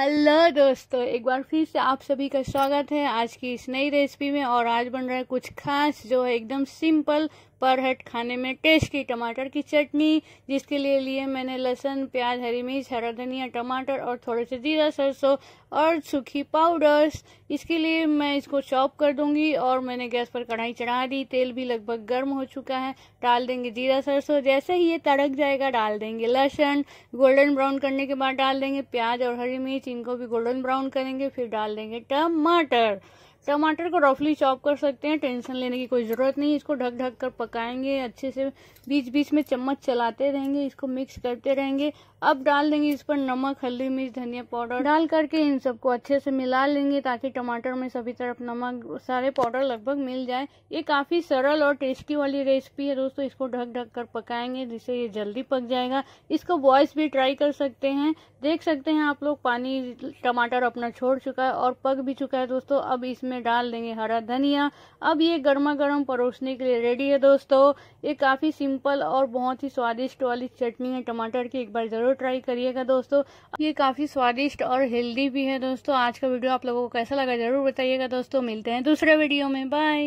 hello दोस्तों एक बार फिर से आप सभी का स्वागत है आज की इस नई रेसिपी में और आज बन रहा है कुछ खास जो है एकदम सिंपल पर हट खाने में टेस्टी टमाटर की चटनी जिसके लिए लिए मैंने लहसुन प्याज हरी मिर्च हरा धनिया टमाटर और थोड़े से जीरा सरसों और सूखी पाउडर्स इसके लिए मैं इसको चॉप कर दूंगी और मैंने गैस पर कढ़ाई चढ़ा दी तेल भी लगभग गर्म हो चुका है डाल देंगे जीरा सरसों जैसे ही ये तड़क जाएगा डाल देंगे लहसुन गोल्डन ब्राउन करने के बाद डाल देंगे प्याज और हरी मिर्च इनको भी गोल्डन ब्राउन करेंगे फिर डाल देंगे टमाटर टमाटर को रफली चॉप कर सकते हैं टेंशन लेने की कोई ज़रूरत नहीं इसको ढक ढक कर पकाएंगे अच्छे से बीच बीच में चम्मच चलाते रहेंगे इसको मिक्स करते रहेंगे अब डाल देंगे इस पर नमक हल्दी मिर्च धनिया पाउडर डाल करके इन सबको अच्छे से मिला लेंगे ताकि टमाटर में सभी तरफ नमक सारे पाउडर लगभग मिल जाए ये काफ़ी सरल और टेस्टी वाली रेसिपी है दोस्तों इसको ढक ढक कर पकाएंगे जिससे ये जल्दी पक जाएगा इसको बॉयस भी ट्राई कर सकते हैं देख सकते हैं आप लोग पानी टमाटर अपना छोड़ चुका है और पक भी चुका है दोस्तों अब इसमें इसमें डाल देंगे हरा धनिया अब ये गर्मा गर्म परोसने के लिए रेडी है दोस्तों ये काफ़ी सिंपल और बहुत ही स्वादिष्ट वाली चटनी है टमाटर की एक बार ज़रूर ट्राई करिएगा दोस्तों ये काफ़ी स्वादिष्ट और हेल्दी भी है दोस्तों आज का वीडियो आप लोगों को कैसा लगा ज़रूर बताइएगा दोस्तों मिलते हैं दूसरे वीडियो में बाय